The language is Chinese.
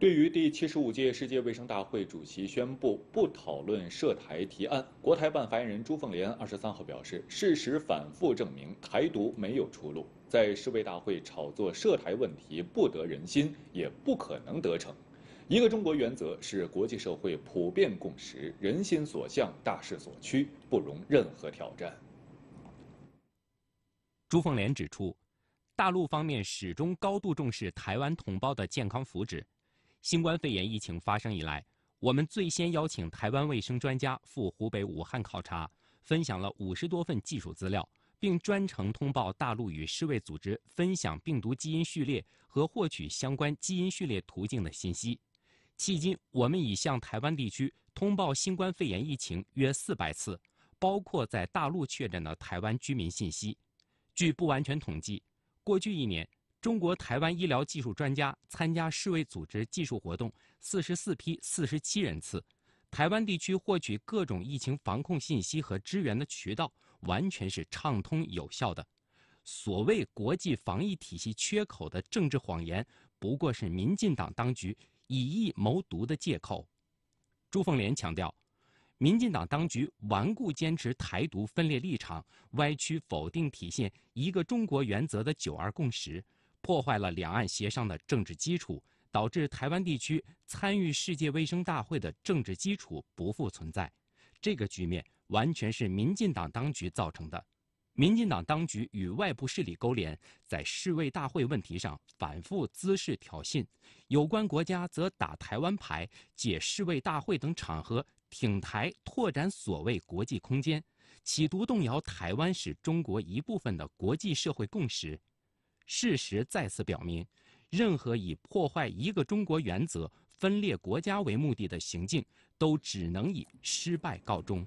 对于第七十五届世界卫生大会主席宣布不讨论涉台提案，国台办发言人朱凤莲二十三号表示：“事实反复证明，台独没有出路。在世卫大会炒作涉台问题不得人心，也不可能得逞。一个中国原则是国际社会普遍共识，人心所向，大势所趋，不容任何挑战。”朱凤莲指出，大陆方面始终高度重视台湾同胞的健康福祉。新冠肺炎疫情发生以来，我们最先邀请台湾卫生专家赴湖北武汉考察，分享了五十多份技术资料，并专程通报大陆与世卫组织分享病毒基因序列和获取相关基因序列途径的信息。迄今，我们已向台湾地区通报新冠肺炎疫情约四百次，包括在大陆确诊的台湾居民信息。据不完全统计，过去一年。中国台湾医疗技术专家参加世卫组织技术活动四十四批四十七人次，台湾地区获取各种疫情防控信息和支援的渠道完全是畅通有效的。所谓国际防疫体系缺口的政治谎言，不过是民进党当局以疫谋独的借口。朱凤莲强调，民进党当局顽固坚持台独分裂立场，歪曲否定体现一个中国原则的“九二共识”。破坏了两岸协商的政治基础，导致台湾地区参与世界卫生大会的政治基础不复存在。这个局面完全是民进党当局造成的。民进党当局与外部势力勾连，在世卫大会问题上反复滋事挑衅；有关国家则打台湾牌，借世卫大会等场合挺台，拓展所谓国际空间，企图动摇台湾是中国一部分的国际社会共识。事实再次表明，任何以破坏一个中国原则、分裂国家为目的的行径，都只能以失败告终。